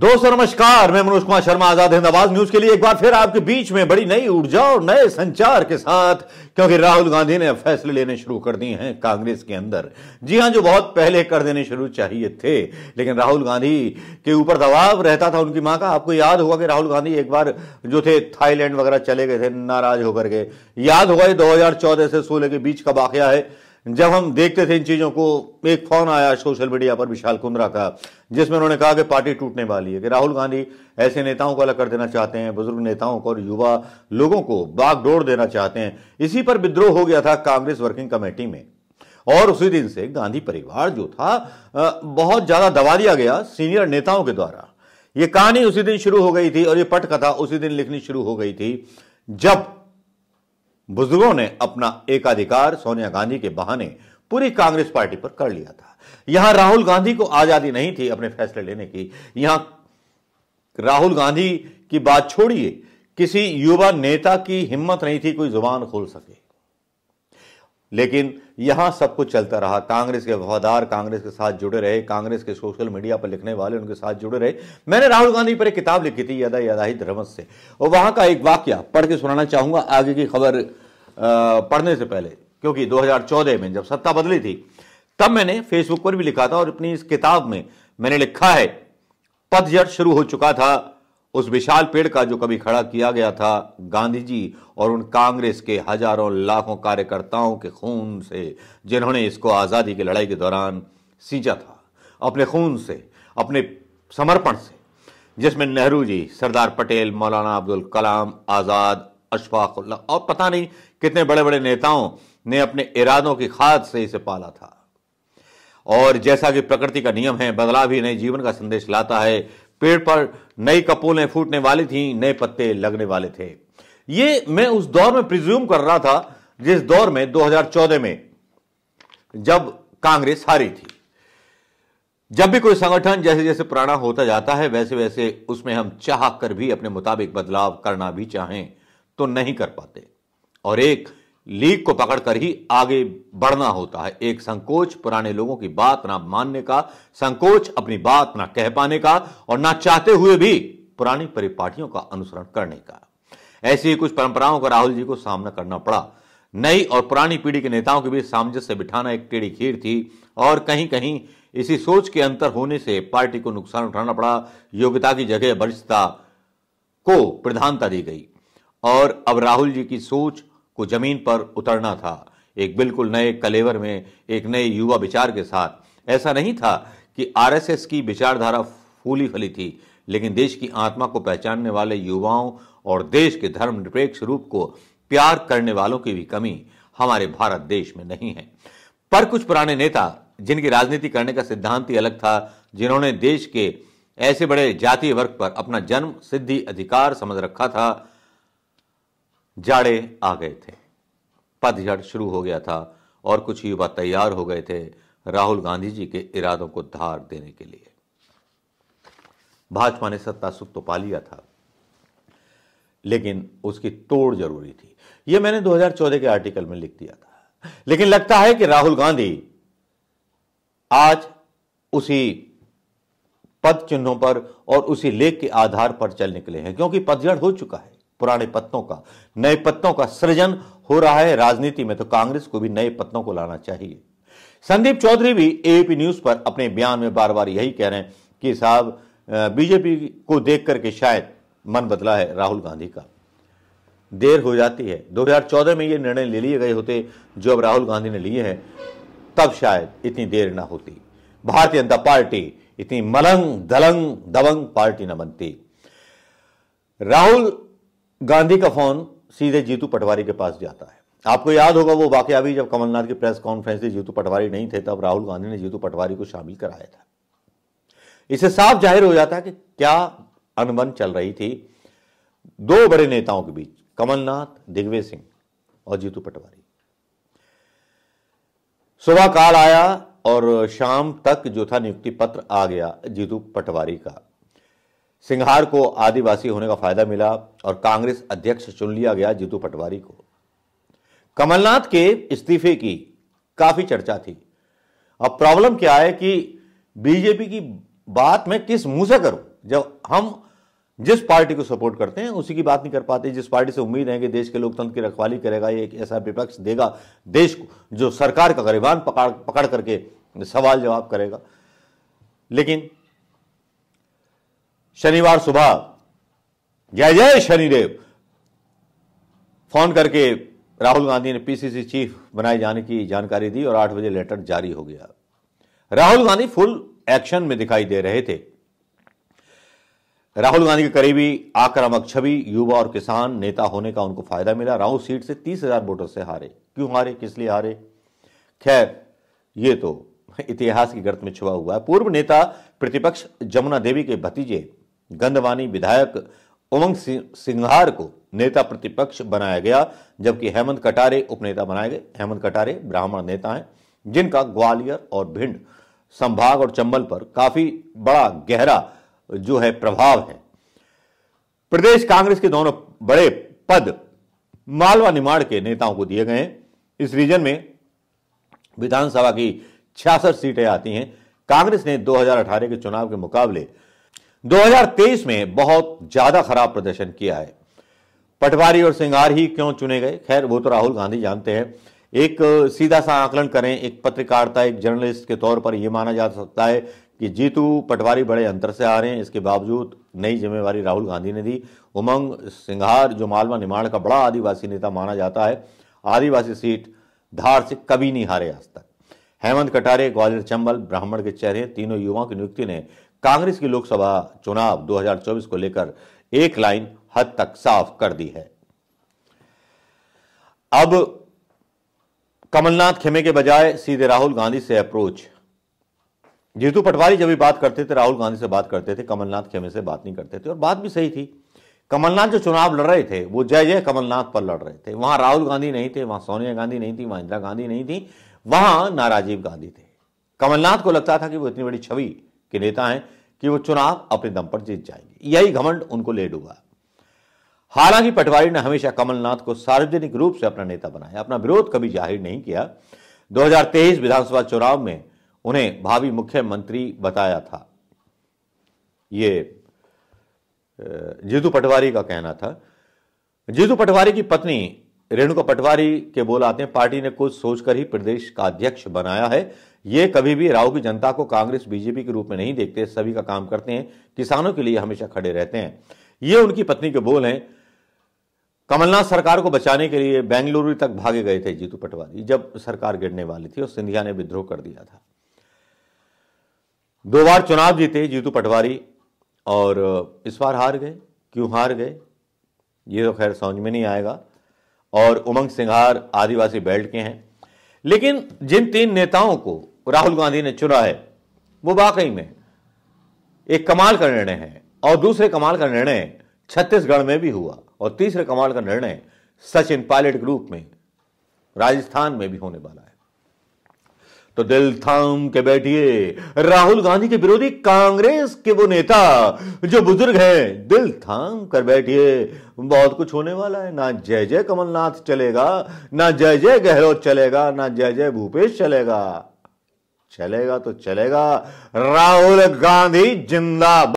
दोस्तों नमस्कार मैं मनोज कुमार शर्मा आजाद हिंद आवाज न्यूज के लिए एक बार फिर आपके बीच में बड़ी नई ऊर्जा और नए संचार के साथ क्योंकि राहुल गांधी ने फैसले लेने शुरू कर दिए हैं कांग्रेस के अंदर जी हां जो बहुत पहले कर देने शुरू चाहिए थे लेकिन राहुल गांधी के ऊपर दबाव रहता था उनकी मां का आपको याद होगा कि राहुल गांधी एक बार जो थे थाईलैंड वगैरह चले गए थे नाराज होकर के याद होगा ये दो से सोलह के बीच का वाकया है जब हम देखते थे इन चीजों को एक फोन आया सोशल मीडिया पर विशाल कुंद्रा का जिसमें उन्होंने कहा कि पार्टी टूटने वाली है कि राहुल गांधी ऐसे नेताओं को अलग कर देना चाहते हैं बुजुर्ग नेताओं को और युवा लोगों को बागडोर देना चाहते हैं इसी पर विद्रोह हो गया था कांग्रेस वर्किंग कमेटी में और उसी दिन से गांधी परिवार जो था बहुत ज्यादा दबा दिया गया सीनियर नेताओं के द्वारा ये कहानी उसी दिन शुरू हो गई थी और ये पटकथा उसी दिन लिखनी शुरू हो गई थी जब बुजुर्गों ने अपना एकाधिकार सोनिया गांधी के बहाने पूरी कांग्रेस पार्टी पर कर लिया था यहां राहुल गांधी को आजादी नहीं थी अपने फैसले लेने की यहां राहुल गांधी की बात छोड़िए किसी युवा नेता की हिम्मत नहीं थी कोई जुबान खोल सके लेकिन यहां सब कुछ चलता रहा कांग्रेस के वफादार कांग्रेस के साथ जुड़े रहे कांग्रेस के सोशल मीडिया पर लिखने वाले उनके साथ जुड़े रहे मैंने राहुल गांधी पर एक किताब लिखी थी यदा यदा ही धर्म से और वहां का एक वाक्य पढ़ के सुनाना चाहूंगा आगे की खबर पढ़ने से पहले क्योंकि 2014 में जब सत्ता बदली थी तब मैंने फेसबुक पर भी लिखा था और अपनी इस किताब में मैंने लिखा है पतझड़ शुरू हो चुका था उस विशाल पेड़ का जो कभी खड़ा किया गया था गांधी जी और उन कांग्रेस के हजारों लाखों कार्यकर्ताओं के खून से जिन्होंने इसको आज़ादी की लड़ाई के दौरान सींचा था अपने खून से अपने समर्पण से जिसमें नेहरू जी सरदार पटेल मौलाना अब्दुल कलाम आज़ाद अशफाकुल्ला और पता नहीं कितने बड़े बड़े नेताओं ने अपने इरादों की खाद से इसे पाला था और जैसा कि प्रकृति का नियम है बदलाव ही नए जीवन का संदेश लाता है पेड़ पर नई कपूलें फूटने वाली थी नए पत्ते लगने वाले थे ये मैं उस दौर में प्रिज्यूम कर रहा था जिस दौर में 2014 में जब कांग्रेस हारी थी जब भी कोई संगठन जैसे जैसे पुराना होता जाता है वैसे वैसे उसमें हम चाह कर भी अपने मुताबिक बदलाव करना भी चाहें तो नहीं कर पाते और एक लीक को पकड़कर ही आगे बढ़ना होता है एक संकोच पुराने लोगों की बात ना मानने का संकोच अपनी बात ना कह पाने का और ना चाहते हुए भी पुरानी परिपाटियों का अनुसरण करने का ऐसी ही कुछ परंपराओं का राहुल जी को सामना करना पड़ा नई और पुरानी पीढ़ी के नेताओं के बीच सामंजस्य बिठाना एक टेढ़ी खीर थी और कहीं कहीं इसी सोच के अंतर होने से पार्टी को नुकसान उठाना पड़ा योग्यता की जगह वरिष्ठता को प्रधानता दी गई और अब राहुल जी की सोच को जमीन पर उतरना था एक बिल्कुल नए कलेवर में एक नए युवा विचार के साथ ऐसा नहीं था कि आरएसएस की विचारधारा फूली फली थी लेकिन देश की आत्मा को पहचानने वाले युवाओं और देश के धर्म निरपेक्ष रूप को प्यार करने वालों की भी कमी हमारे भारत देश में नहीं है पर कुछ पुराने नेता जिनकी राजनीति करने का सिद्धांत ही अलग था जिन्होंने देश के ऐसे बड़े जातीय वर्ग पर अपना जन्म सिद्धि अधिकार समझ रखा था जाड़े आ गए थे पदझड़ शुरू हो गया था और कुछ युवा तैयार हो गए थे राहुल गांधी जी के इरादों को धार देने के लिए भाजपा ने सत्ता सुख तो पा लिया था लेकिन उसकी तोड़ जरूरी थी यह मैंने 2014 के आर्टिकल में लिख दिया था लेकिन लगता है कि राहुल गांधी आज उसी पद चिन्हों पर और उसी लेख के आधार पर चल निकले हैं क्योंकि पतझड़ हो चुका है पुराने पत्तों का नए पत्तों का सृजन हो रहा है राजनीति में तो कांग्रेस को भी नए पत्तों को लाना चाहिए संदीप चौधरी भी एपी न्यूज पर अपने बयान में बार बार यही कह रहे हैं कि साहब बीजेपी को देख करके शायद मन बदला है राहुल गांधी का देर हो जाती है 2014 में ये निर्णय ले लिए गए होते जो अब राहुल गांधी ने लिए हैं तब शायद इतनी देर ना होती भारतीय जनता पार्टी इतनी मलंग दलंग दबंग पार्टी ना बनती राहुल गांधी का फोन सीधे जीतू पटवारी के पास जाता है आपको याद होगा वो वाकया भी जब कमलनाथ की प्रेस कॉन्फ्रेंस थी जीतू पटवारी नहीं थे तब राहुल गांधी ने जीतू पटवारी को शामिल कराया था इसे साफ जाहिर हो जाता है कि क्या अनबन चल रही थी दो बड़े नेताओं के बीच कमलनाथ दिग्विजय सिंह और जीतू पटवारी सुबह काल आया और शाम तक जो था नियुक्ति पत्र आ गया जीतू पटवारी का सिंघार को आदिवासी होने का फायदा मिला और कांग्रेस अध्यक्ष चुन लिया गया जीतू पटवारी को कमलनाथ के इस्तीफे की काफी चर्चा थी अब प्रॉब्लम क्या है कि बीजेपी की बात मैं किस मुंह से करूं जब हम जिस पार्टी को सपोर्ट करते हैं उसी की बात नहीं कर पाते जिस पार्टी से उम्मीद है कि देश के लोकतंत्र की रखवाली करेगा ये एक ऐसा विपक्ष देगा देश को जो सरकार का गरीबान पकड़ पकड़ करके सवाल जवाब करेगा लेकिन शनिवार सुबह जय जय शनिदेव फोन करके राहुल गांधी ने पीसीसी चीफ बनाए जाने की जानकारी दी और आठ बजे लेटर जारी हो गया राहुल गांधी फुल एक्शन में दिखाई दे रहे थे राहुल गांधी के करीबी आक्रामक छवि युवा और किसान नेता होने का उनको फायदा मिला राहुल सीट से तीस हजार वोटर से हारे क्यों हारे किस लिए हारे खैर ये तो इतिहास की गर्त में छुआ हुआ है पूर्व नेता प्रतिपक्ष जमुना देवी के भतीजे गंधवानी विधायक उमंग सिंघार को नेता प्रतिपक्ष बनाया गया जबकि हेमंत कटारे उपनेता बनाए गए हेमंत कटारे ब्राह्मण नेता हैं जिनका ग्वालियर और भिंड संभाग और चंबल पर काफी बड़ा गहरा जो है प्रभाव है प्रदेश कांग्रेस के दोनों बड़े पद मालवा निमाड़ के नेताओं को दिए गए हैं इस रीजन में विधानसभा की छियासठ सीटें आती हैं कांग्रेस ने 2018 के चुनाव के मुकाबले 2023 में बहुत ज्यादा खराब प्रदर्शन किया है पटवारी और सिंगार ही क्यों चुने गए खैर वो तो राहुल गांधी जानते हैं एक सीधा सा आकलन करें एक पत्रकारिता एक जर्नलिस्ट के तौर पर यह माना जा सकता है कि जीतू पटवारी बड़े अंतर से आ रहे हैं इसके बावजूद नई जिम्मेवारी राहुल गांधी ने दी उमंग सिंघार जो मालवा निर्माण का बड़ा आदिवासी नेता माना जाता है आदिवासी सीट धार से कभी नहीं हारे आज तक हेमंत कटारे ग्वालियर चंबल ब्राह्मण के चेहरे तीनों युवाओं की नियुक्ति ने कांग्रेस की लोकसभा चुनाव 2024 को लेकर एक लाइन हद तक साफ कर दी है अब कमलनाथ खेमे के बजाय सीधे राहुल गांधी से अप्रोच जीतू पटवारी जब भी बात करते थे राहुल गांधी से बात करते थे कमलनाथ खेमे से बात नहीं करते थे और बात भी सही थी कमलनाथ जो चुनाव लड़ रहे थे वो जय जय कमलनाथ पर लड़ रहे थे वहां राहुल गांधी नहीं थे वहां सोनिया गांधी नहीं थी वहां इंदिरा गांधी नहीं थी वहां ना राजीव गांधी थे कमलनाथ को लगता था कि वो इतनी बड़ी छवि के नेता हैं कि वो चुनाव अपने दम पर जीत जाएंगे यही घमंड उनको ले डूबा हालांकि पटवारी ने हमेशा कमलनाथ को सार्वजनिक रूप से अपना नेता बनाया अपना विरोध कभी जाहिर नहीं किया 2023 विधानसभा चुनाव में उन्हें भावी मुख्यमंत्री बताया था ये जीतू पटवारी का कहना था जीतू पटवारी की पत्नी रेणुका पटवारी के बोल आते हैं पार्टी ने कुछ सोचकर ही प्रदेश का अध्यक्ष बनाया है ये कभी भी राव की जनता को कांग्रेस बीजेपी के रूप में नहीं देखते सभी का काम करते हैं किसानों के लिए हमेशा खड़े रहते हैं ये उनकी पत्नी के बोल हैं कमलनाथ सरकार को बचाने के लिए बेंगलुरु तक भागे गए थे जीतू पटवारी जब सरकार गिरने वाली थी और सिंधिया ने विद्रोह कर दिया था दो बार चुनाव जीते जीतू पटवारी और इस बार हार गए क्यों हार गए ये तो खैर समझ में नहीं आएगा और उमंग सिंघार आदिवासी बेल्ट के हैं लेकिन जिन तीन नेताओं को राहुल गांधी ने चुना है वो वाकई में एक कमाल का निर्णय है और दूसरे कमाल का निर्णय छत्तीसगढ़ में भी हुआ और तीसरे कमाल का निर्णय सचिन पायलट ग्रुप में राजस्थान में भी होने वाला है तो दिल थाम के बैठिए राहुल गांधी के विरोधी कांग्रेस के वो नेता जो बुजुर्ग हैं दिल थाम कर बैठिए बहुत कुछ होने वाला है ना जय जय कमलनाथ चलेगा ना जय जय गहलोत चलेगा ना जय जय भूपेश चलेगा चलेगा तो चलेगा राहुल गांधी जिंदाबाद